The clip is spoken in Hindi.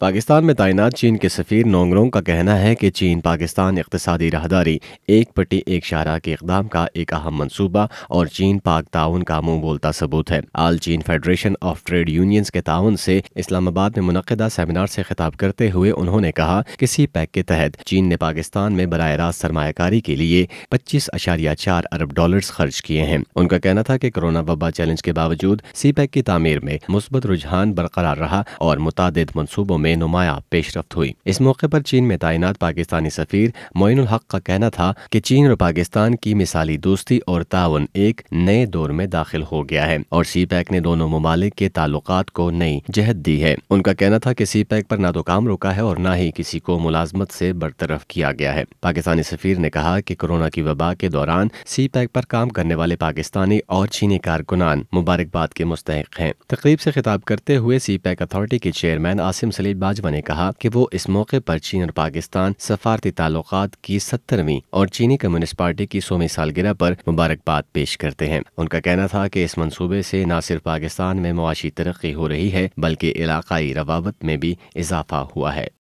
पाकिस्तान में तैनात चीन के सफ़ीर नोंगरोंग का कहना है कि चीन पाकिस्तान इकतसदी राहदारी एक पट्टी एक शाहरा के इकदाम का एक अहम मनसूबा और चीन पाक ताउन का मुँह बोलता सबूत है आल चीन फेडरेशन ऑफ ट्रेड यूनियंस के ताउन से इस्लामाबाद में मुनदा सेमिनार से खिताब करते हुए उन्होंने कहा कि सी पैक e के तहत चीन ने पाकिस्तान में बर रास्त सरमाकारी के लिए पच्चीस अशारिया चार अरब डॉलर खर्च किए हैं उनका कहना था कि कोरोना वबा चैलेंज के बावजूद सी पैक e की तमीर में मुस्बत रुझान बरकरार रहा और मुतद मनसूबों में में नुमाया पेशरफ हुई इस मौके पर चीन में तैनात पाकिस्तानी सफीर मोइनुल हक का कहना था कि चीन और पाकिस्तान की मिसाली दोस्ती और ताउन एक नए दौर में दाखिल हो गया है और सी पैक ने दोनों ममालिक के ताल्लुक को नई जहत दी है उनका कहना था कि सी पैक पर ना तो काम रुका है और ना ही किसी को मुलाजमत से बरतरफ किया गया है पाकिस्तानी सफीर ने कहा कि कोरोना की वबा के दौरान सी पैक पर काम करने वाले पाकिस्तानी और चीनी कारकुनान मुबारकबाद के मुस्तक हैं तकरीब से खिताब करते हुए सी पैक अथॉरिटी के चेयरमैन आसिम सलीम बाजवा ने कहा कि वो इस मौके पर चीन और पाकिस्तान सफारती ताल्लुक की सत्तरवीं और चीनी कम्युनिस्ट पार्टी की सोवीं सालगिरह पर मुबारकबाद पेश करते हैं उनका कहना था कि इस मनसूबे से न सिर्फ पाकिस्तान में मुआशी तरक्की हो रही है बल्कि इलाकई रवाबत में भी इजाफा हुआ है